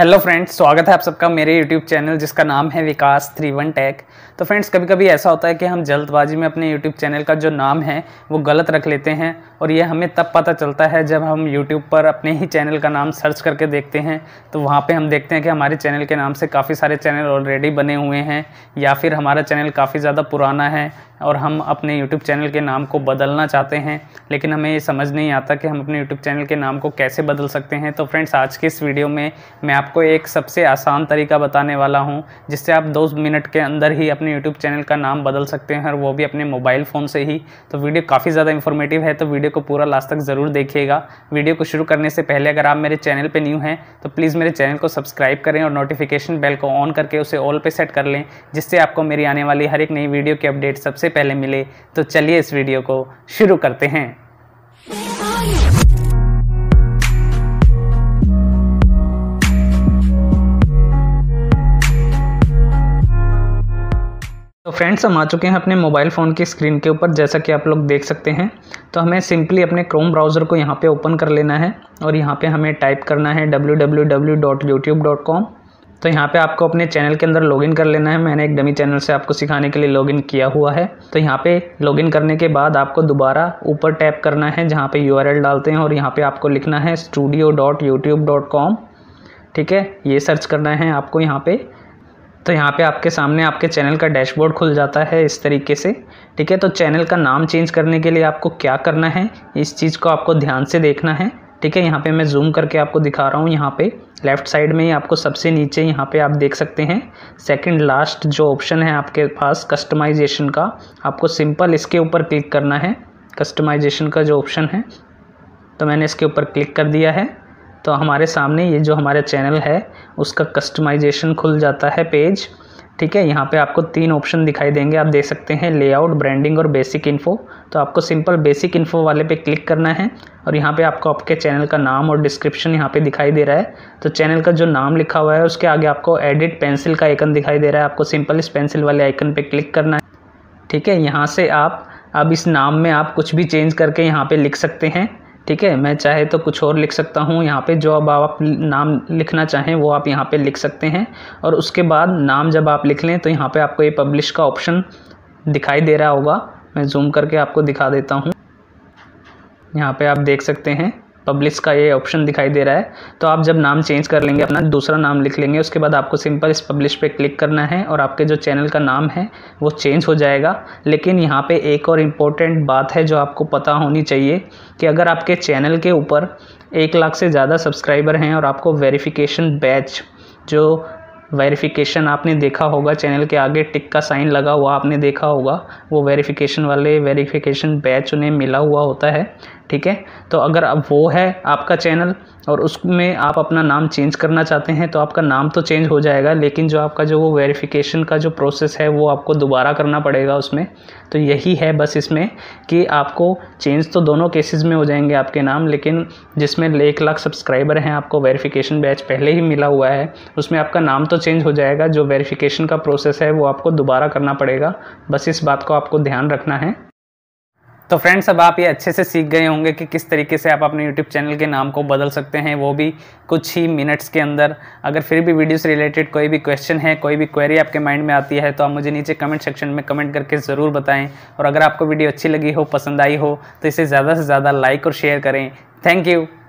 hello friends स्वागत है आप सबका मेरे यूट्यूब चैनल जिसका नाम है विकास थ्री वन टैक तो फ्रेंड्स कभी कभी ऐसा होता है कि हम जल्दबाजी में अपने यूट्यूब चैनल का जो नाम है वो गलत रख लेते हैं और ये हमें तब पता चलता है जब हम यूट्यूब पर अपने ही चैनल का नाम सर्च करके देखते हैं तो वहाँ पर हम देखते हैं कि हमारे चैनल के नाम से काफ़ी सारे चैनल ऑलरेडी बने हुए हैं या फिर हमारा चैनल काफ़ी ज़्यादा पुराना है और हम अपने यूट्यूब चैनल के नाम को बदलना चाहते हैं लेकिन हमें ये समझ नहीं आता कि हम अपने यूट्यूब चैनल के नाम को कैसे बदल सकते हैं तो फ्रेंड्स आज के इस वीडियो में मैं आप आपको एक सबसे आसान तरीका बताने वाला हूँ जिससे आप दो मिनट के अंदर ही अपने यूट्यूब चैनल का नाम बदल सकते हैं और वो भी अपने मोबाइल फ़ोन से ही तो वीडियो काफ़ी ज़्यादा इन्फॉर्मेटिव है तो वीडियो को पूरा लास्ट तक ज़रूर देखिएगा वीडियो को शुरू करने से पहले अगर आप मेरे चैनल पर न्यू हैं तो प्लीज़ मेरे चैनल को सब्सक्राइब करें और नोटिफिकेशन बेल को ऑन करके उसे ऑल पर सेट कर लें जिससे आपको मेरी आने वाली हर एक नई वीडियो की अपडेट सबसे पहले मिले तो चलिए इस वीडियो को शुरू करते हैं फ्रेंड्स हम आ चुके हैं अपने मोबाइल फ़ोन की स्क्रीन के ऊपर जैसा कि आप लोग देख सकते हैं तो हमें सिंपली अपने क्रोम ब्राउज़र को यहाँ पे ओपन कर लेना है और यहाँ पे हमें टाइप करना है www.youtube.com तो यहाँ पे आपको अपने चैनल के अंदर लॉगिन कर लेना है मैंने एक डमी चैनल से आपको सिखाने के लिए लॉगिन किया हुआ है तो यहाँ पे लॉगिन करने के बाद आपको दोबारा ऊपर टैप करना है जहाँ पे यूआरएल डालते हैं और यहाँ पे आपको लिखना है कॉम ठीक है ये सर्च करना है आपको यहाँ पे तो यहाँ पे आपके सामने आपके चैनल का डैशबोर्ड खुल जाता है इस तरीके से ठीक है तो चैनल का नाम चेंज करने के लिए आपको क्या करना है इस चीज़ को आपको ध्यान से देखना है ठीक है यहाँ पे मैं जूम करके आपको दिखा रहा हूँ यहाँ पे लेफ़्ट साइड में ही आपको सबसे नीचे यहाँ पे आप देख सकते हैं सेकंड लास्ट जो ऑप्शन है आपके पास कस्टमाइजेशन का आपको सिंपल इसके ऊपर क्लिक करना है कस्टमाइजेशन का जो ऑप्शन है तो मैंने इसके ऊपर क्लिक कर दिया है तो हमारे सामने ये जो हमारा चैनल है उसका कस्टमाइजेशन खुल जाता है पेज ठीक है यहाँ पे आपको तीन ऑप्शन दिखाई देंगे आप देख सकते हैं लेआउट ब्रांडिंग और बेसिक इन्फो तो आपको सिंपल बेसिक इन्फो वाले पे क्लिक करना है और यहाँ पे आपको आपके चैनल का नाम और डिस्क्रिप्शन यहाँ पे दिखाई दे रहा है तो चैनल का जो नाम लिखा हुआ है उसके आगे आपको एडिट पेंसिल का आइकन दिखाई दे रहा है आपको सिंपल इस पेंसिल वाले आइकन पर क्लिक करना है ठीक है यहाँ से आप अब इस नाम में आप कुछ भी चेंज करके यहाँ पर लिख सकते हैं ठीक है मैं चाहे तो कुछ और लिख सकता हूँ यहाँ पे जो अब आप नाम लिखना चाहें वो आप यहाँ पे लिख सकते हैं और उसके बाद नाम जब आप लिख लें तो यहाँ पे आपको ये पब्लिश का ऑप्शन दिखाई दे रहा होगा मैं जूम करके आपको दिखा देता हूँ यहाँ पे आप देख सकते हैं पब्लिश का ये ऑप्शन दिखाई दे रहा है तो आप जब नाम चेंज कर लेंगे अपना दूसरा नाम लिख लेंगे उसके बाद आपको सिंपल इस पब्लिश पे क्लिक करना है और आपके जो चैनल का नाम है वो चेंज हो जाएगा लेकिन यहाँ पे एक और इम्पोर्टेंट बात है जो आपको पता होनी चाहिए कि अगर आपके चैनल के ऊपर एक लाख से ज़्यादा सब्सक्राइबर हैं और आपको वेरीफिकेशन बैच जो वेरिफिकेशन आपने देखा होगा चैनल के आगे टिक का साइन लगा हुआ आपने देखा होगा वो वेरिफिकेशन वाले वेरिफिकेशन बैच उन्हें मिला हुआ होता है ठीक है तो अगर अब वो है आपका चैनल और उसमें आप अपना नाम चेंज करना चाहते हैं तो आपका नाम तो चेंज हो जाएगा लेकिन जो आपका जो वो वेरिफिकेशन का जो प्रोसेस है वो आपको दोबारा करना पड़ेगा उसमें तो यही है बस इसमें कि आपको चेंज तो दोनों केसेस में हो जाएंगे आपके नाम लेकिन जिसमें एक लाख सब्सक्राइबर हैं आपको वेरीफिकेशन बैच पहले ही मिला हुआ है उसमें आपका नाम तो चेंज हो जाएगा जो वेरीफिकेशन का प्रोसेस है वो आपको दोबारा करना पड़ेगा बस इस बात को आपको ध्यान रखना है तो फ्रेंड्स अब आप ये अच्छे से सीख गए होंगे कि किस तरीके से आप अपने यूट्यूब चैनल के नाम को बदल सकते हैं वो भी कुछ ही मिनट्स के अंदर अगर फिर भी वीडियो से रिलेटेड कोई भी क्वेश्चन है कोई भी क्वेरी आपके माइंड में आती है तो आप मुझे नीचे कमेंट सेक्शन में कमेंट करके ज़रूर बताएं और अगर आपको वीडियो अच्छी लगी हो पसंद आई हो तो इसे ज़्यादा से ज़्यादा लाइक और शेयर करें थैंक यू